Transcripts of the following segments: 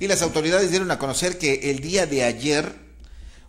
Y las autoridades dieron a conocer que el día de ayer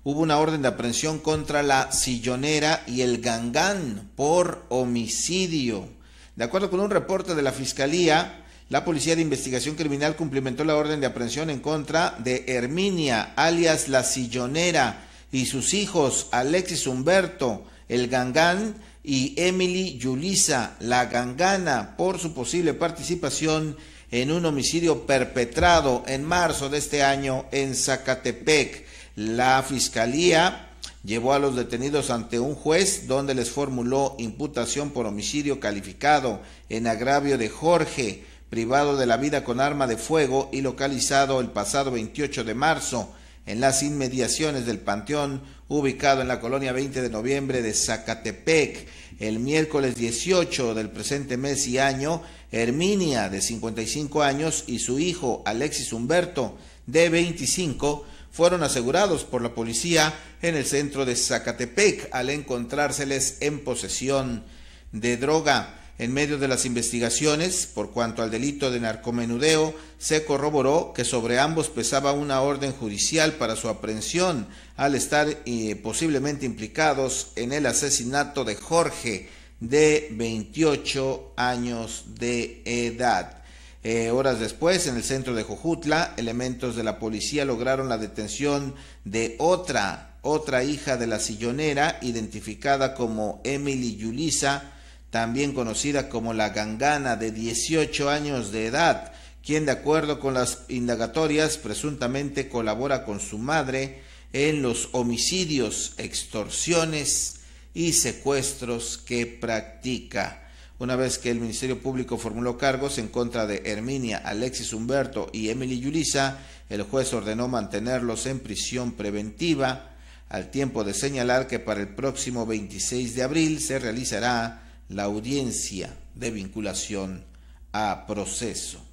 hubo una orden de aprehensión contra la sillonera y el gangán por homicidio. De acuerdo con un reporte de la Fiscalía, la Policía de Investigación Criminal cumplimentó la orden de aprehensión en contra de Herminia, alias la sillonera, y sus hijos Alexis Humberto, el gangán, y Emily Yulisa, la gangana, por su posible participación en un homicidio perpetrado en marzo de este año en Zacatepec. La Fiscalía llevó a los detenidos ante un juez donde les formuló imputación por homicidio calificado en agravio de Jorge, privado de la vida con arma de fuego y localizado el pasado 28 de marzo en las inmediaciones del Panteón, ubicado en la colonia 20 de noviembre de Zacatepec. El miércoles 18 del presente mes y año, Herminia, de 55 años, y su hijo, Alexis Humberto, de 25, fueron asegurados por la policía en el centro de Zacatepec al encontrárseles en posesión de droga. En medio de las investigaciones, por cuanto al delito de narcomenudeo, se corroboró que sobre ambos pesaba una orden judicial para su aprehensión, al estar eh, posiblemente implicados en el asesinato de Jorge, de 28 años de edad. Eh, horas después, en el centro de Jojutla, elementos de la policía lograron la detención de otra, otra hija de la sillonera, identificada como Emily Yulisa, también conocida como la Gangana, de 18 años de edad, quien de acuerdo con las indagatorias presuntamente colabora con su madre en los homicidios, extorsiones y secuestros que practica. Una vez que el Ministerio Público formuló cargos en contra de Herminia, Alexis Humberto y Emily Yulisa, el juez ordenó mantenerlos en prisión preventiva, al tiempo de señalar que para el próximo 26 de abril se realizará la audiencia de vinculación a proceso.